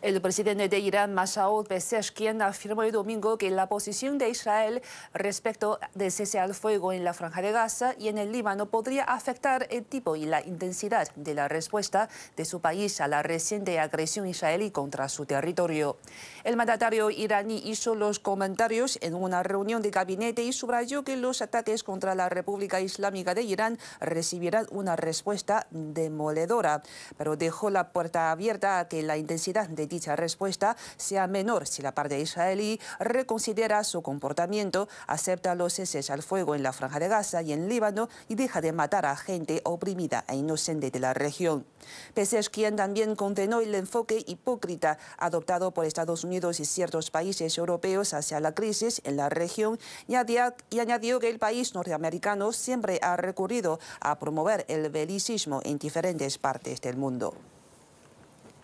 El presidente de Irán, Masoud quien afirmó el domingo que la posición de Israel respecto de cese al fuego en la Franja de Gaza y en el Líbano podría afectar el tipo y la intensidad de la respuesta de su país a la reciente agresión israelí contra su territorio. El mandatario iraní hizo los comentarios en una reunión de gabinete y subrayó que los ataques contra la República Islámica de Irán recibirán una respuesta demoledora, pero dejó la puerta abierta a que la intensidad de dicha respuesta sea menor si la parte israelí reconsidera su comportamiento, acepta los ceses al fuego en la Franja de Gaza y en Líbano y deja de matar a gente oprimida e inocente de la región. que también condenó el enfoque hipócrita adoptado por Estados Unidos y ciertos países europeos hacia la crisis en la región y añadió que el país norteamericano siempre ha recurrido a promover el belicismo en diferentes partes del mundo.